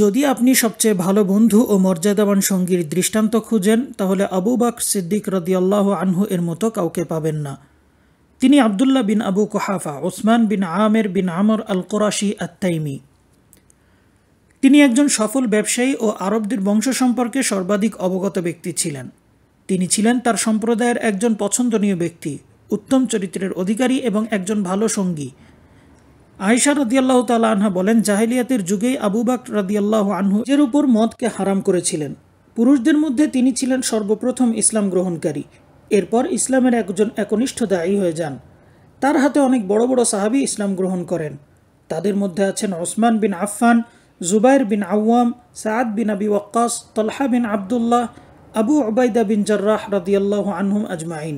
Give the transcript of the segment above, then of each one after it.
যদি আপনি সবচেয়ে ভালো বন্ধু ও মর্যাদাবান সঙ্গীর দৃষ্টান্ত খুঁজেন তাহলে আবু বাক সিদ্দিক আল্লাহ আনহু এর মতো কাউকে পাবেন না তিনি আবদুল্লাহ বিন আবু কোহাফা ওসমান বিন আমের বিন আমর আল কোরাশি আত্তাইমি তিনি একজন সফল ব্যবসায়ী ও আরবদের বংশ সম্পর্কে সর্বাধিক অবগত ব্যক্তি ছিলেন তিনি ছিলেন তার সম্প্রদায়ের একজন পছন্দনীয় ব্যক্তি উত্তম চরিত্রের অধিকারী এবং একজন ভালো সঙ্গী আয়সা রদিয়াল্লাহ তালা আনহা বলেন জাহেলিয়াতের যুগেই আবু বাক রদিয়াল্লাহ আনহু এর উপর মদকে হারাম করেছিলেন পুরুষদের মধ্যে তিনি ছিলেন সর্বপ্রথম ইসলাম গ্রহণকারী এরপর ইসলামের একজন একনিষ্ঠ দায়ী হয়ে যান তার হাতে অনেক বড় বড় সাহাবি ইসলাম গ্রহণ করেন তাদের মধ্যে আছেন ওসমান বিন আফফান জুবাইর বিন আওয়াম সাদ বিন আবি ওয়াক্কাস তলহা বিন আবদুল্লাহ আবু আবাইদা বিন জর্রাহ রদিয়াল্লাহ আনহুম আজমাইন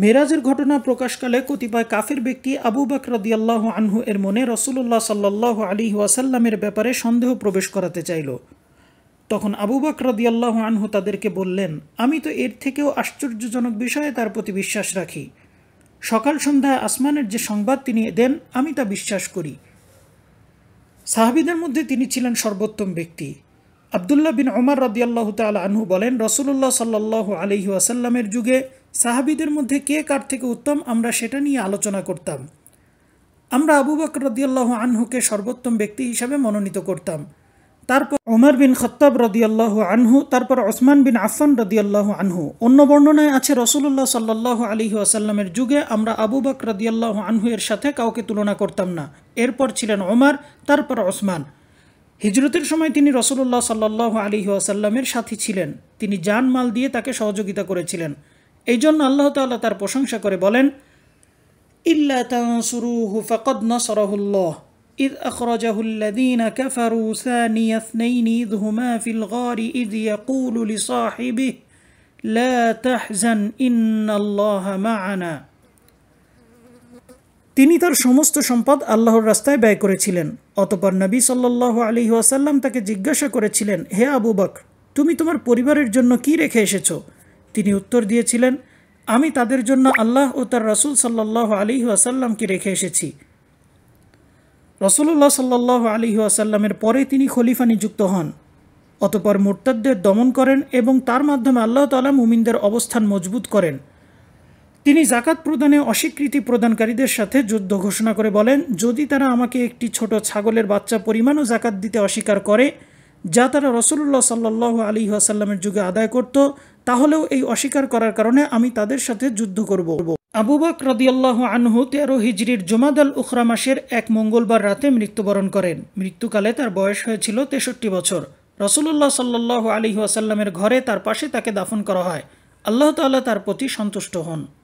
মেরাজের ঘটনা প্রকাশকালে কতিপয় কাফের ব্যক্তি আবু বাকরদিয়াল্লাহ আনহু এর মনে রসুল্লাহ সাল্লাহ আলী ওয়াসাল্লামের ব্যাপারে সন্দেহ প্রবেশ করাতে চাইল তখন আবু বাকরদিয়াল্লাহ আনহু তাদেরকে বললেন আমি তো এর থেকেও আশ্চর্যজনক বিষয়ে তার প্রতি বিশ্বাস রাখি সকাল সন্ধ্যায় আসমানের যে সংবাদ তিনি দেন আমি তা বিশ্বাস করি সাহাবিদের মধ্যে তিনি ছিলেন সর্বোত্তম ব্যক্তি আবদুল্লাহ বিন ওমর রদিয়াল্লাহ তাল আনহু বলেন রসুল্লাহ সাল্লাহ আলিহাসাল্লামের যুগে সাহাবিদের মধ্যে কে কার থেকে উত্তম আমরা সেটা নিয়ে আলোচনা করতাম আমরা আবু বকর রদিয়াল্লাহ আনহুকে সর্বোত্তম ব্যক্তি হিসাবে মনোনীত করতাম তারপর ওমর বিন খত্তাব রদিয়াল্লাহ আনহু তারপর ওসমান বিন আফান রদিয়াল্লাহ আনহু অন্য বর্ণনায় আছে রসুল্লাহ সাল্লাহ আলহি আসাল্লামের যুগে আমরা আবু বাক রদিয়াল্লাহ আনহু এর সাথে কাউকে তুলনা করতাম না এরপর ছিলেন ওমর তারপর ওসমান হিজরতের সময় তিনি রসুল্লাহ সাল্লাহ আলী আসাল্লামের সাথী ছিলেন তিনি জান মাল দিয়ে তাকে সহযোগিতা করেছিলেন এই জন্য আল্লাহ তাল্লাহ তার প্রশংসা করে বলেন ইল্লা তানসুরুহু ফাকাদ নাসরাহুল্লাহ إذ أخرجه الذين كفروا ثاني اثنين إذ هما في الغار إذ يقول لصاحبه لا تحزن إن الله معنا তিনি তার সমস্ত সম্পদ আল্লাহর রাস্তায় ব্যয় করেছিলেন অতপর নবী সাল্লাহ আলী ওয়াসাল্লাম তাকে জিজ্ঞাসা করেছিলেন হে আবু বক তুমি তোমার পরিবারের জন্য কি রেখে এসেছো তিনি উত্তর দিয়েছিলেন আমি তাদের জন্য আল্লাহ ও তার রসুল সাল্লাহ আলী আসাল্লামকে রেখে এসেছি রসুল্লাহ সাল্লাহ আলী আসাল্লামের পরে তিনি খলিফা নিযুক্ত হন অতপর মোর্তাদ্দের দমন করেন এবং তার মাধ্যমে আল্লাহ তালা মুমিনদের অবস্থান মজবুত করেন তিনি জাকাত প্রদানে অস্বীকৃতি প্রদানকারীদের সাথে যুদ্ধ ঘোষণা করে বলেন যদি তারা আমাকে একটি ছোট ছাগলের বাচ্চা পরিমাণও জাকাত দিতে অস্বীকার করে যা তারা রসুল্লাহ সাল্লাহ আলী আসাল্লামের যুগে আদায় করত তাহলেও এই অস্বীকার করার কারণে আমি তাদের সাথে যুদ্ধ করব আবু বাক রদিয়াল্লাহ আনহু তেরো হিজরির জুমাদাল আল উখরা মাসের এক মঙ্গলবার রাতে মৃত্যুবরণ করেন মৃত্যুকালে তার বয়স হয়েছিল তেষট্টি বছর রসুল্লাহ সাল্লাহ আলী আসাল্লামের ঘরে তার পাশে তাকে দাফন করা হয় আল্লাহ তাল্লাহ তার প্রতি সন্তুষ্ট হন